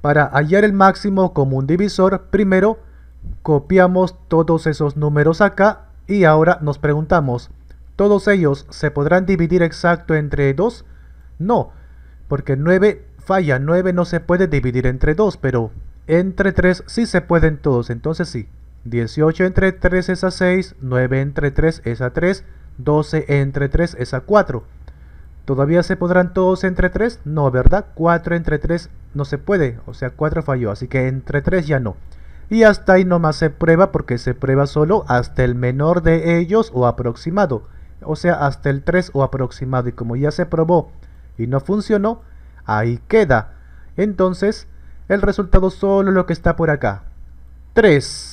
Para hallar el máximo común divisor, primero copiamos todos esos números acá y ahora nos preguntamos, ¿todos ellos se podrán dividir exacto entre 2? No, porque 9 falla, 9 no se puede dividir entre 2, pero entre 3 sí se pueden todos, entonces sí. 18 entre 3 es a 6, 9 entre 3 es a 3, 12 entre 3 es a 4. ¿Todavía se podrán todos entre 3? No, ¿verdad? 4 entre 3 no se puede, o sea, 4 falló, así que entre 3 ya no. Y hasta ahí nomás se prueba porque se prueba solo hasta el menor de ellos o aproximado. O sea, hasta el 3 o aproximado. Y como ya se probó y no funcionó, ahí queda. Entonces, el resultado solo lo que está por acá. 3.